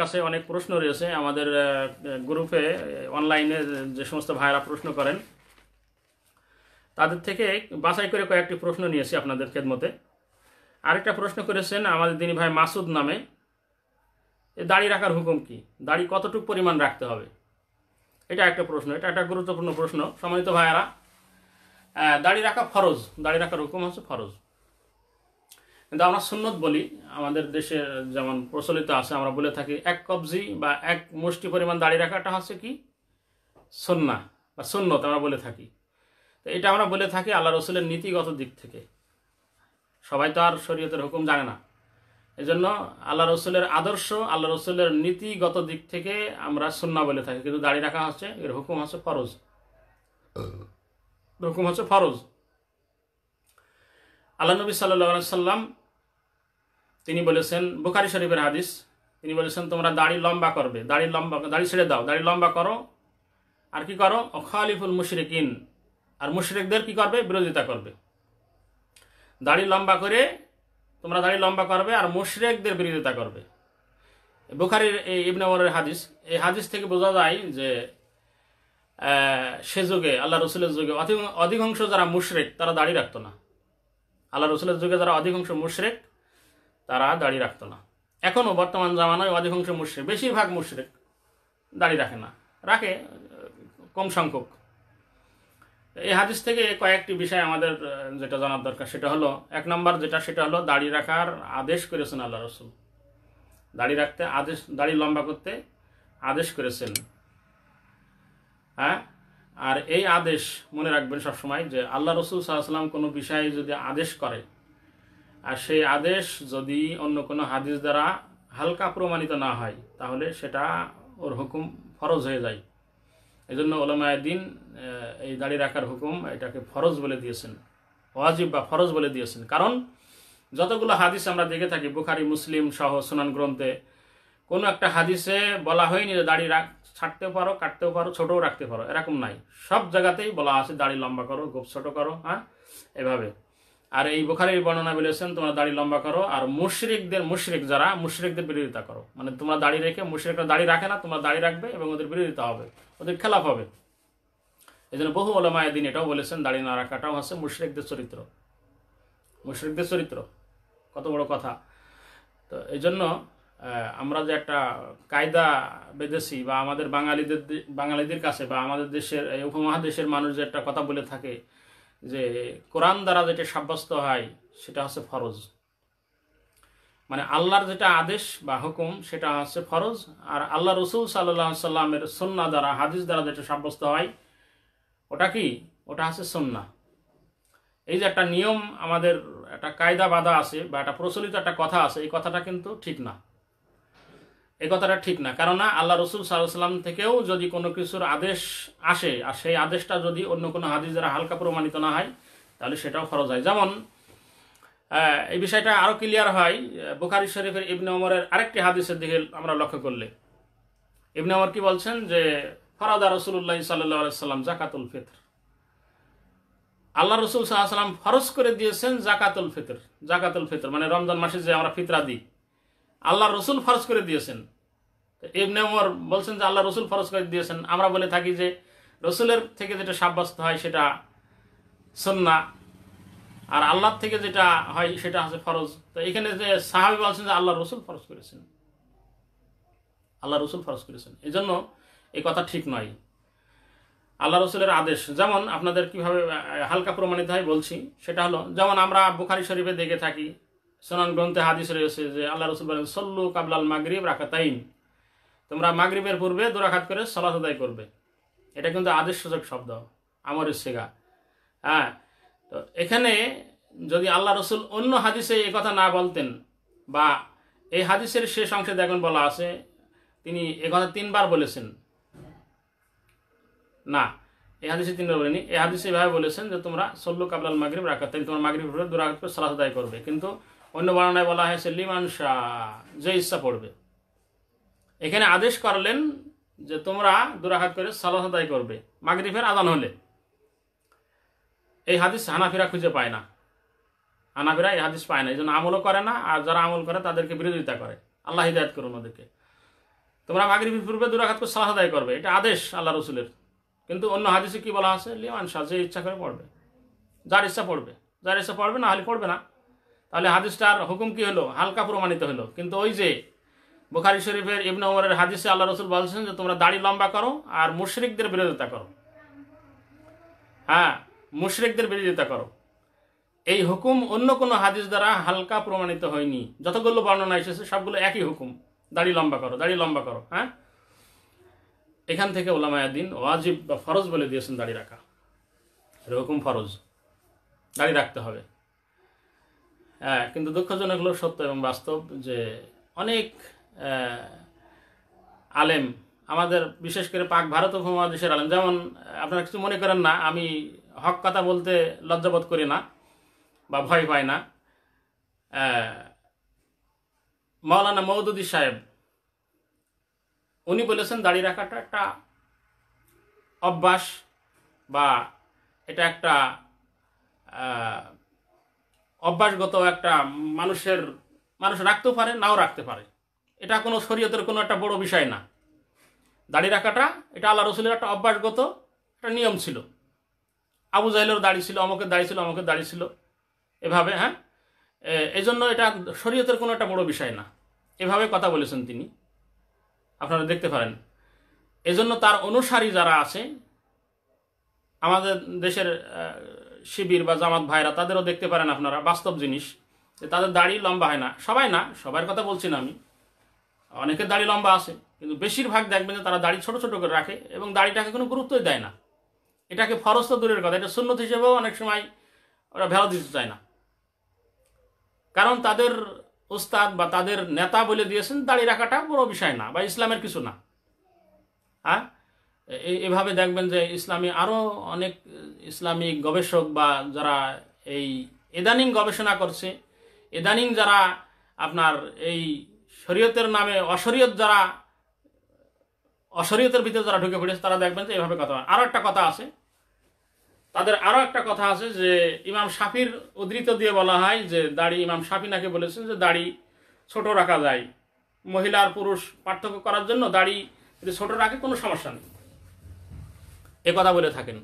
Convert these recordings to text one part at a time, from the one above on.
কাছে অনেক প্রশ্ন রয়েছে আমাদের গ্রুপে অনলাইনে যে সমস্ত ভাইরা প্রশ্ন করেন তাদের থেকে বাছাই করে কয়েকটি প্রশ্ন নিয়েছি আপনাদের খেদমতে আরেকটা প্রশ্ন করেছেন আমাদের দিনী ভাই মাসুদ নামে দাড়ি রাখার হুকুম কি দাড়ি কতটুকু পরিমাণ রাখতে হবে এটা একটা প্রশ্ন এটা একটা গুরুত্বপূর্ণ প্রশ্ন সম্মানিত ভাইয়ারা দাড়ি রাখা ফরজ দাড়ি রাখার হুকুম হচ্ছে ফরজ কিন্তু আমরা সুন্নত বলি আমাদের দেশে যেমন প্রচলিত আছে আমরা বলে থাকি এক কবজি বা এক মুষ্টি পরিমাণ দাড়ি রাখাটা হচ্ছে কি সন্না বা সন্ন্যত আমরা বলে থাকি তো এটা আমরা বলে থাকি আল্লাহ রসুলের নীতিগত দিক থেকে সবাই তো আর শরীয়তের হুকুম জানে না এজন্য আল্লাহ রসুলের আদর্শ আল্লাহ রসুলের নীতিগত দিক থেকে আমরা সুন্না বলে থাকি কিন্তু দাড়ি রাখা হচ্ছে এর হুকুম হচ্ছে ফরজ হুকুম হচ্ছে ফরজ আল্লাহ নবী সাল্লাহ সাল্লাম তিনি বলেছেন বুখারি শরীফের হাদিস তিনি বলেছেন তোমরা দাড়ি লম্বা করবে দাড়ি লম্বা দাড়ি ছেড়ে দাও দাড়ি লম্বা করো আর কি করো অখালিফুল মুশরিকিন আর মুশরিকদের কি করবে বিরোধিতা করবে দাড়ি লম্বা করে তোমরা দাড়ি লম্বা করবে আর মুশরেকদের বিরোধিতা করবে বুখারির এই ইবনাওয়ারের হাদিস এই হাদিস থেকে বোঝা যায় যে সে যুগে আল্লাহ রসুলের যুগে অধিকাংশ যারা মুশরেক তারা দাড়ি রাখতো না আল্লাহ রসুলের যুগে যারা অধিকাংশ মুশরেক তারা দাড়ি রাখত না এখনও বর্তমান জামানায় অধিকাংশ মুর্শিদ বেশিরভাগ মুর্শিদ দাড়ি রাখে না রাখে কম সংখ্যক এই হাদিস থেকে কয়েকটি বিষয় আমাদের যেটা জানার দরকার সেটা হলো এক নম্বর যেটা সেটা হলো দাড়ি রাখার আদেশ করেছেন আল্লাহ রসুল দাড়ি রাখতে আদেশ দাড়ি লম্বা করতে আদেশ করেছেন হ্যাঁ আর এই আদেশ মনে রাখবেন সবসময় যে আল্লাহ রসুল সাহা সাল্লাম কোনো বিষয়ে যদি আদেশ করে আর সেই আদেশ যদি অন্য কোনো হাদিস দ্বারা হালকা প্রমাণিত না হয় তাহলে সেটা ওর হুকুম ফরজ হয়ে যায় এই জন্য ওলামায়দিন এই দাড়ি রাখার হুকুম এটাকে ফরজ বলে দিয়েছেন ওয়াজিব বা ফরজ বলে দিয়েছেন কারণ যতগুলো হাদিস আমরা দেখে থাকি বুখারি মুসলিম সহ সুনান গ্রন্থে কোনো একটা হাদিসে বলা হয়নি যে দাড়ি রাখ ছাড়তেও পারো কাটতেও পারো ছোটও রাখতে পারো এরকম নাই সব জায়গাতেই বলা আছে দাড়ি লম্বা করো গোপ ছোটো করো হ্যাঁ এভাবে আর এই বোখারির বর্ণনা বলেছেন তোমরা দাড়ি লম্বা করো আর মুশরিকদের মুশরিক যারা মুশরিকদের বিরোধিতা করো মানে তোমরা দাড়ি রেখে মুশরিকরা দাড়ি রাখে না তোমরা দাড়ি রাখবে এবং ওদের বিরোধিতা হবে ওদের খেলাফ হবে এই জন্য বহু ওলামায় দিন এটাও বলেছেন দাড়ি না রাখাটাও হচ্ছে মুশরিকদের চরিত্র মুশরিকদের চরিত্র কত বড় কথা তো এই জন্য আমরা যে একটা কায়দা বেঁধেছি বা আমাদের বাঙালিদের বাঙালিদের কাছে বা আমাদের দেশের উপমহাদেশের মানুষ যে একটা কথা বলে থাকে যে কোরআন দ্বারা যেটা সাব্যস্ত হয় সেটা হচ্ছে ফরজ মানে আল্লাহর যেটা আদেশ বা হুকুম সেটা হচ্ছে ফরজ আর আল্লাহ রসুল সাল্লাহ সাল্লামের সন্না দ্বারা হাদিস দ্বারা যেটা সাব্যস্ত হয় ওটা কি ওটা হচ্ছে সন্না এই যে একটা নিয়ম আমাদের একটা কায়দা বাধা আছে বা একটা প্রচলিত একটা কথা আছে এই কথাটা কিন্তু ঠিক না এ কথাটা ঠিক না কারণ আল্লাহ রসুল সাল্লাম থেকেও যদি কোনো কিছুর আদেশ আসে আর সেই আদেশটা যদি অন্য কোনো হাদিস যারা হালকা প্রমাণিত না হয় তাহলে সেটাও খরচ হয় যেমন এই বিষয়টা আরও ক্লিয়ার হয় বুখারি শরীফের ইবনে ওমরের আরেকটি হাদিসের দিকে আমরা লক্ষ্য করলে ইবনে ওমর কি বলছেন যে ফরাদা রসুল্লাহ সাল্লাহ সাল্লাম জাকাতুল ফিতর আল্লাহ রসুল সাল্লাম ফরজ করে দিয়েছেন জাকাতুল ফিতর জাকাতুল ফিতর মানে রমজান মাসে যে আমরা ফিতরা দিই আল্লাহ রসুল ফরজ করে দিয়েছেন এমনি ওমর বলছেন যে আল্লাহ রসুল ফরজ করে দিয়েছেন আমরা বলে থাকি যে রসুলের থেকে যেটা সাব্যস্ত হয় সেটা সন্না আর আল্লাহর থেকে যেটা হয় সেটা হচ্ছে ফরজ তো এখানে যে সাহাবি বলছেন যে আল্লাহ রসুল ফরজ করেছেন আল্লাহ রসুল ফরজ করেছেন এই জন্য এই কথা ঠিক নয় আল্লাহ রসুলের আদেশ যেমন আপনাদের কিভাবে হালকা প্রমাণিত হয় বলছি সেটা হলো যেমন আমরা বুখারি শরীফে দেখে থাকি সোনান গ্রন্থে হাদিস রয়েছে যে আল্লাহ রসুল বলেন সল্লু কাবলাল মাগরিব রাকাতাইন তোমরা মাগরিবের পূর্বে দোরাখাত করে সলাত আদায় করবে এটা কিন্তু আদেশ সূচক শব্দ আমর শেখা হ্যাঁ তো এখানে যদি আল্লাহ রসুল অন্য হাদিসে এ কথা না বলতেন বা এই হাদিসের শেষ অংশে দেখুন বলা আছে তিনি এ কথা তিনবার বলেছেন না এই হাদিসে তিনবার বলেনি এই হাদিসে এভাবে বলেছেন যে তোমরা সল্লু কাবলাল রাখা তাই তোমরা মাগরিব দোরাখাত করে সলাত আদায় করবে কিন্তু অন্য বর্ণনায় বলা হয়েছে লিমান শাহ যে ইচ্ছা পড়বে এখানে আদেশ করলেন যে তোমরা দুরাহাত করে সালাত আদায় করবে মাগরিফের আদান হলে এই হাদিস হানাফিরা খুঁজে পায় না হানাফিরা এই হাদিস পায় না এই জন্য আমলও করে না আর যারা আমল করে তাদেরকে বিরোধিতা করে আল্লাহ হিদায়ত করুন ওদেরকে তোমরা মাগরিফের পূর্বে দুরাঘাত করে সালাহ আদায় করবে এটা আদেশ আল্লাহ রসুলের কিন্তু অন্য হাদিসে কি বলা আছে লিমান শাহ যে ইচ্ছা করে পড়বে যার ইচ্ছা পড়বে যার ইচ্ছা পড়বে না হলে পড়বে না তাহলে হাদিসটার হুকুম কি হলো হালকা প্রমাণিত হলো কিন্তু ওই যে বুখারি শরীফের ইবনে ওমরের হাদিসে আল্লাহ রসুল বলছেন যে তোমরা দাড়ি লম্বা করো আর মুশরিকদের বিরোধিতা করো হ্যাঁ মুশরিকদের বিরোধিতা করো এই হুকুম অন্য কোনো হাদিস দ্বারা হালকা প্রমাণিত হয়নি যতগুলো বর্ণনা এসেছে সবগুলো একই হুকুম দাড়ি লম্বা করো দাড়ি লম্বা করো হ্যাঁ এখান থেকে ওলামায়াদিন ওয়াজিব বা ফরজ বলে দিয়েছেন দাড়ি রাখা এরকম ফরজ দাড়ি রাখতে হবে হ্যাঁ কিন্তু দুঃখজনক হলো সত্য এবং বাস্তব যে অনেক আলেম আমাদের বিশেষ করে পাক ভারত উপমহাদেশের আলেম যেমন আপনারা কিছু মনে করেন না আমি হক কথা বলতে লজ্জাবোধ করি না বা ভয় পাই না মৌলানা মৌদুদি সাহেব উনি বলেছেন দাড়ি রাখাটা একটা অভ্যাস বা এটা একটা অভ্যাসগত একটা মানুষের মানুষ রাখতেও পারে নাও রাখতে পারে এটা কোনো শরীয়তের কোনো একটা বড় বিষয় না দাড়ি রাখাটা এটা আল্লাহ রসুলের একটা অভ্যাসগত একটা নিয়ম ছিল আবু জাহেলের দাড়ি ছিল অমকের দাড়ি ছিল অমুকের দাড়ি ছিল এভাবে হ্যাঁ এই জন্য এটা শরীয়তের কোনো একটা বড় বিষয় না এভাবে কথা বলেছেন তিনি আপনারা দেখতে পারেন এজন্য তার অনুসারী যারা আছে আমাদের দেশের শিবির বা জামাত ভাইরা তাদেরও দেখতে পারেন আপনারা বাস্তব জিনিস যে তাদের দাড়ি লম্বা হয় না সবাই না সবার কথা বলছি না আমি অনেকের দাড়ি লম্বা আছে কিন্তু বেশিরভাগ দেখবেন যে তারা দাড়ি ছোট ছোট করে রাখে এবং দাড়িটাকে কোনো গুরুত্বই দেয় না এটাকে ফরস্ত দূরের কথা এটা সুন্নত হিসেবেও অনেক সময় ওরা ভেলা দিতে চায় না কারণ তাদের উস্তাদ বা তাদের নেতা বলে দিয়েছেন দাড়ি রাখাটা বড় বিষয় না বা ইসলামের কিছু না হ্যাঁ এভাবে দেখবেন যে ইসলামী আরও অনেক ইসলামিক গবেষক বা যারা এই ইদানিং গবেষণা করছে ইদানিং যারা আপনার এই শরীয়তের নামে অশরীয়ত যারা অশরীয়তের ভিতরে যারা ঢুকে পড়েছে তারা দেখবেন যে এভাবে কথা আরও একটা কথা আছে তাদের আরও একটা কথা আছে যে ইমাম সাফির উদ্ধৃত দিয়ে বলা হয় যে দাড়ি ইমাম সাফি নাকি বলেছেন যে দাড়ি ছোট রাখা যায় মহিলা আর পুরুষ পার্থক্য করার জন্য দাড়ি যদি ছোট রাখে কোনো সমস্যা নেই এ কথা বলে থাকেন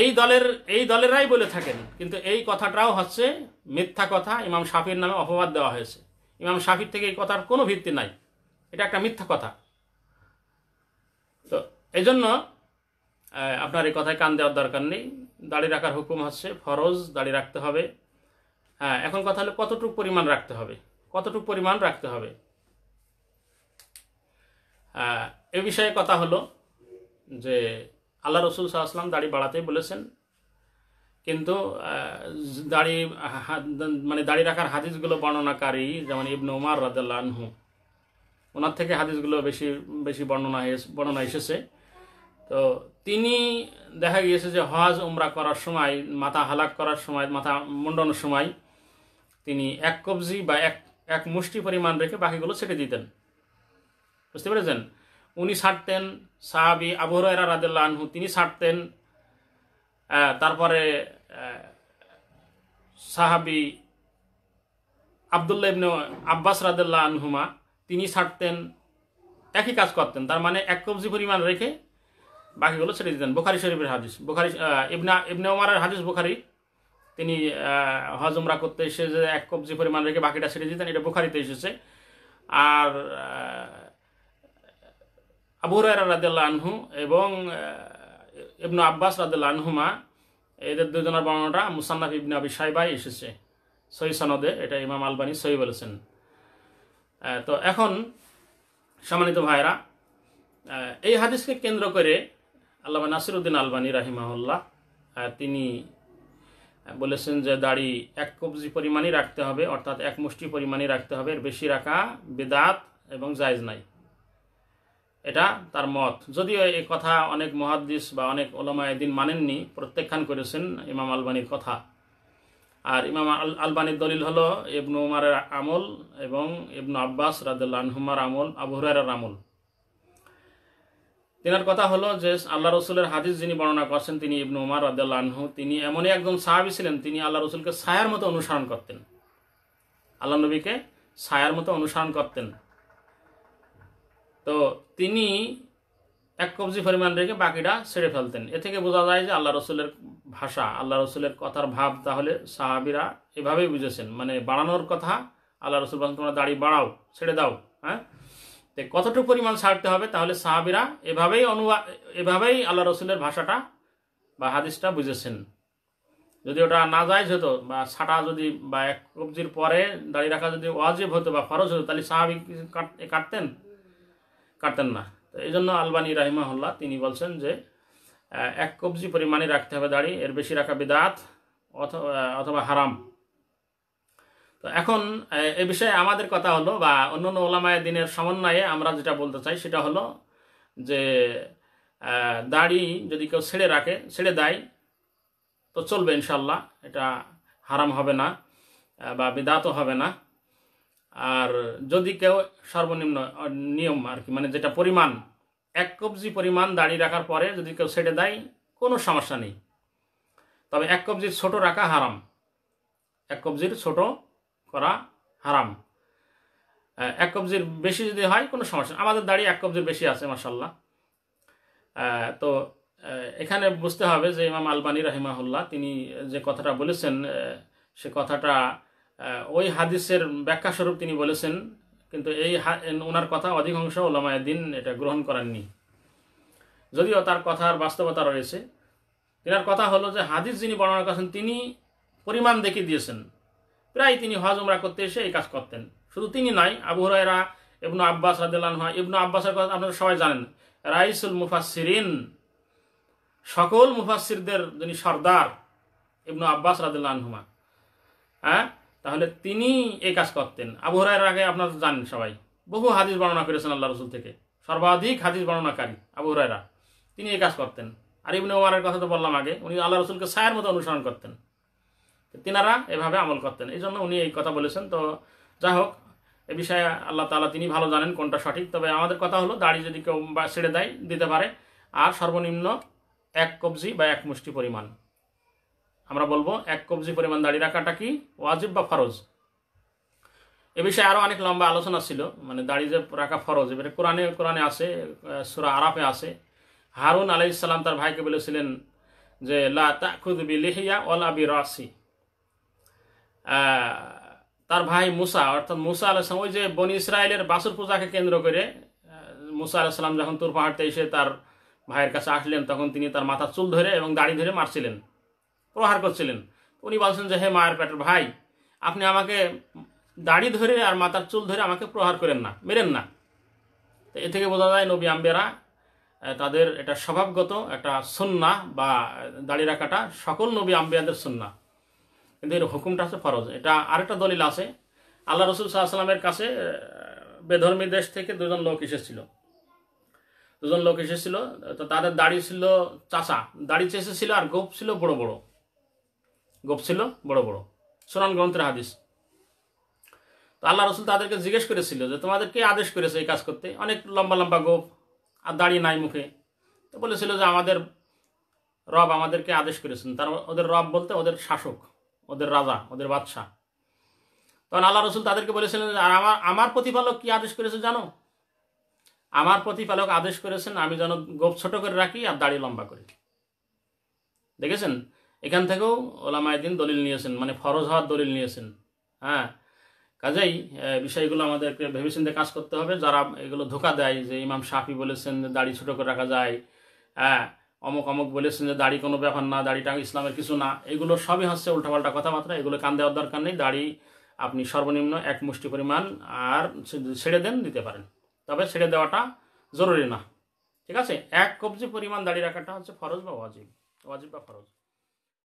এই দলের এই দলেরাই বলে থাকেন কিন্তু এই কথাটাও হচ্ছে মিথ্যা কথা ইমাম সাফির নামে অপবাদ দেওয়া হয়েছে ইমাম শাফির থেকে এই কথার কোনো ভিত্তি নাই এটা একটা মিথ্যা কথা তো এই জন্য আপনার এই কথায় কান দেওয়ার দরকার নেই দাড়ি রাখার হুকুম হচ্ছে ফরজ দাড়ি রাখতে হবে হ্যাঁ এখন কথা হলো কতটুকু পরিমাণ রাখতে হবে কতটুকু পরিমাণ রাখতে হবে এ বিষয়ে কথা হলো যে আল্লাহ রসুল সাহা আসলাম দাড়ি বাড়াতেই বলেছেন কিন্তু দাড়ি মানে দাড়ি রাখার হাদিসগুলো বর্ণনাকারী যেমন ইবন উমার রাদাল্লা ওনার থেকে হাদিসগুলো বেশি বেশি বর্ণনা বর্ণনা এসেছে তো তিনি দেখা গিয়েছে যে হজ উমরা করার সময় মাথা হালাক করার সময় মাথা মুন্ডানোর সময় তিনি এক কবজি বা এক এক মুষ্টি পরিমাণ রেখে বাকিগুলো ছেটে দিতেন বুঝতে পেরেছেন উনি ছাড়তেন সাহাবি আবহরাইরা রাদেল্লা আনহু তিনি ছাড়তেন তারপরে সাহাবি আবদুল্লা ইবনে আব্বাস রাদুল্লাহ আনহুমা তিনি ছাড়তেন একই কাজ করতেন তার মানে এক কবজি পরিমাণ রেখে বাকিগুলো ছেড়ে দিতেন বোখারি শরীফের হাদিস বোখারি ইবনা ইবনে ওমারের হাদিস বোখারি তিনি হজমরা করতে এসে যে এক কবজি পরিমাণ রেখে বাকিটা ছেড়ে দিতেন এটা বোখারিতে এসেছে আর আবু রায়রা রাদেল্লা আনহু এবং ইবনু আব্বাস রাদেল্লা আনহুমা এদের দুজনের বর্ণনাটা মুসান্নাফ ইবনে আবি সাইবাই এসেছে সহি সনদে এটা ইমাম আলবানি সহি বলেছেন তো এখন সম্মানিত ভাইরা এই হাদিসকে কেন্দ্র করে আল্লাহ নাসিরুদ্দিন আলবানী রাহিমাহুল্লাহ তিনি বলেছেন যে দাড়ি এক কবজি পরিমাণই রাখতে হবে অর্থাৎ এক মুষ্টি পরিমাণই রাখতে হবে এর বেশি রাখা বেদাত এবং জায়জ নাই এটা তার মত যদিও এই কথা অনেক মহাদ্দিস বা অনেক ওলামা এদিন মানেননি প্রত্যাখ্যান করেছেন ইমাম আলবানির কথা আর ইমাম আল আলবানির দলিল হলো ইবনু উমারের আমল এবং ইবনু আব্বাস রাদুল্লাহমার আমল আবুহরার আমল তেনার কথা হলো যে আল্লাহ রসুলের হাদিস যিনি বর্ণনা করছেন তিনি ইবনু উমার রাদুল্লাহ আনহু তিনি এমনই একজন সাহাবি ছিলেন তিনি আল্লাহ রসুলকে ছায়ার মতো অনুসরণ করতেন আল্লাহ নবীকে ছায়ার মতো অনুসরণ করতেন তো তিনি এক কবজি পরিমাণ রেখে বাকিটা ছেড়ে ফেলতেন এ থেকে বোঝা যায় যে আল্লাহ রসুলের ভাষা আল্লাহ রসুলের কথার ভাব তাহলে সাহাবিরা এভাবেই বুঝেছেন মানে বাড়ানোর কথা আল্লাহ রসুল বলেন তোমরা দাড়ি বাড়াও ছেড়ে দাও হ্যাঁ তো কতটুকু পরিমাণ ছাড়তে হবে তাহলে সাহাবিরা এভাবেই অনুবাদ এভাবেই আল্লাহ রসুলের ভাষাটা বা হাদিসটা বুঝেছেন যদি ওটা না যায় হতো বা ছাটা যদি বা এক কবজির পরে দাড়ি রাখা যদি ওয়াজিব হতো বা ফরজ হতো তাহলে স্বাভাবিক কাটতেন কাটতেন না তো এই জন্য আলবানি রাহিমাহুল্লাহ তিনি বলছেন যে এক কবজি পরিমাণে রাখতে হবে দাড়ি এর বেশি রাখা বেদাত অথবা হারাম তো এখন এ বিষয়ে আমাদের কথা হলো বা অন্য অন্য ওলামায় দিনের সমন্বয়ে আমরা যেটা বলতে চাই সেটা হলো যে দাড়ি যদি কেউ ছেড়ে রাখে ছেড়ে দেয় তো চলবে ইনশাল্লাহ এটা হারাম হবে না বা বেদাতও হবে না আর যদি কেউ সর্বনিম্ন নিয়ম আর কি মানে যেটা পরিমাণ এক কবজি পরিমাণ দাঁড়িয়ে রাখার পরে যদি কেউ ছেড়ে দেয় কোনো সমস্যা নেই তবে এক কবজির ছোট রাখা হারাম এক কবজির ছোট করা হারাম এক কবজির বেশি যদি হয় কোনো সমস্যা আমাদের দাঁড়িয়ে এক কবজির বেশি আছে মাসাল্লাহ তো এখানে বুঝতে হবে যে ইমাম আলবানী রাহিমাহুল্লাহ তিনি যে কথাটা বলেছেন সে কথাটা ওই হাদিসের ব্যাখ্যা স্বরূপ তিনি বলেছেন কিন্তু এই ওনার কথা অধিকাংশ ওলামায় দিন এটা গ্রহণ করেননি যদিও তার কথার বাস্তবতা রয়েছে তিনার কথা হলো যে হাদিস যিনি বর্ণনা করেছেন তিনি পরিমাণ দেখে দিয়েছেন প্রায় তিনি হজ উমরা করতে এসে এই কাজ করতেন শুধু তিনি নয় আবু হরাইরা ইবনু আব্বাস রাদিল্লানহা ইবনু আব্বাসের কথা আপনারা সবাই জানেন রাইসুল মুফাসসিরিন সকল মুফাসসিরদের যিনি সর্দার ইবনু আব্বাস রাদিল্লানহুমা হ্যাঁ তাহলে তিনি এই কাজ করতেন আবু হরাইয়ের আগে আপনারা জানেন সবাই বহু হাদিস বর্ণনা করেছেন আল্লাহ রসুল থেকে সর্বাধিক হাদিস বর্ণনাকারী আবু হরাইরা তিনি এই কাজ করতেন আর ইবনে ওমারের কথা তো বললাম আগে উনি আল্লাহ রসুলকে সায়ের মতো অনুসরণ করতেন তিনারা এভাবে আমল করতেন এই জন্য উনি এই কথা বলেছেন তো যাই হোক এ বিষয়ে আল্লাহ তালা তিনি ভালো জানেন কোনটা সঠিক তবে আমাদের কথা হলো দাড়ি যদি কেউ বা ছেড়ে দেয় দিতে পারে আর সর্বনিম্ন এক কবজি বা এক মুষ্টি পরিমাণ আমরা বলবো এক কবজি পরিমাণ দাড়ি রাখাটা কি ওয়াজিব বা ফরজ এ বিষয়ে আরও অনেক লম্বা আলোচনা ছিল মানে দাড়ি যে রাখা ফরজ এবারে কোরআনে কোরআনে আছে সুরা আরাফে আছে হারুন আলাই ইসলাম তার ভাইকে বলেছিলেন যে লা বি লিহিয়া ওল আবি রাসি তার ভাই মুসা অর্থাৎ মুসা আলাইসলাম ওই যে বনি ইসরায়েলের বাসুর পূজাকে কেন্দ্র করে মুসা আলাইসাল্লাম যখন তুর পাহাড়তে এসে তার ভাইয়ের কাছে আসলেন তখন তিনি তার মাথা চুল ধরে এবং দাড়ি ধরে মারছিলেন প্রহার করছিলেন উনি বলছেন যে হে মায়ের পেটের ভাই আপনি আমাকে দাড়ি ধরে আর মাথার চুল ধরে আমাকে প্রহার করেন না মেরেন না তো এ থেকে বোঝা যায় নবী আম্বেরা তাদের এটা স্বভাবগত একটা সন্না বা দাড়ি রাখাটা সকল নবী আম্বিয়াদের সন্না কিন্তু এর হুকুমটা আছে ফরজ এটা আরেকটা দলিল আছে আল্লাহ রসুল সাল্লামের কাছে বেধর্মী দেশ থেকে দুজন লোক এসেছিল দুজন লোক এসেছিল তো তাদের দাড়ি ছিল চাচা দাড়ি চেঁচে ছিল আর গোপ ছিল বড় বড় গোপ ছিল বড় বড় সোনান গ্রন্থের হাদিস তো আল্লাহ রসুল তাদেরকে জিজ্ঞেস করেছিল যে তোমাদের কে আদেশ করেছে এই কাজ করতে অনেক লম্বা লম্বা গোপ আর দাঁড়িয়ে নাই মুখে তো বলেছিল যে আমাদের রব আমাদেরকে আদেশ করেছেন তার মানে ওদের রব বলতে ওদের শাসক ওদের রাজা ওদের বাদশাহ তখন আল্লাহ রসুল তাদেরকে বলেছিলেন আর আমার আমার প্রতিপালক কি আদেশ করেছে জানো আমার প্রতিপালক আদেশ করেছেন আমি যেন গোপ ছোট করে রাখি আর দাড়ি লম্বা করি দেখেছেন এখান থেকেও ওলামায়দিন দলিল নিয়েছেন মানে ফরজ হওয়ার দলিল নিয়েছেন হ্যাঁ কাজেই বিষয়গুলো আমাদেরকে ভেবেচিন্তে কাজ করতে হবে যারা এগুলো ধোকা দেয় যে ইমাম শাফি বলেছেন যে দাড়ি ছোটো করে রাখা যায় হ্যাঁ অমুক অমুক বলেছেন যে দাড়ি কোনো ব্যাপার না দাড়িটা ইসলামের কিছু না এগুলো সবই হচ্ছে উল্টাপাল্টা কথাবার্তা এগুলো কান দেওয়ার দরকার নেই দাড়ি আপনি সর্বনিম্ন এক মুষ্টি পরিমাণ আর ছেড়ে দেন দিতে পারেন তবে ছেড়ে দেওয়াটা জরুরি না ঠিক আছে এক কবজি পরিমাণ দাড়ি রাখাটা হচ্ছে ফরজ বা ওয়াজিব ওয়াজিব বা ফরজ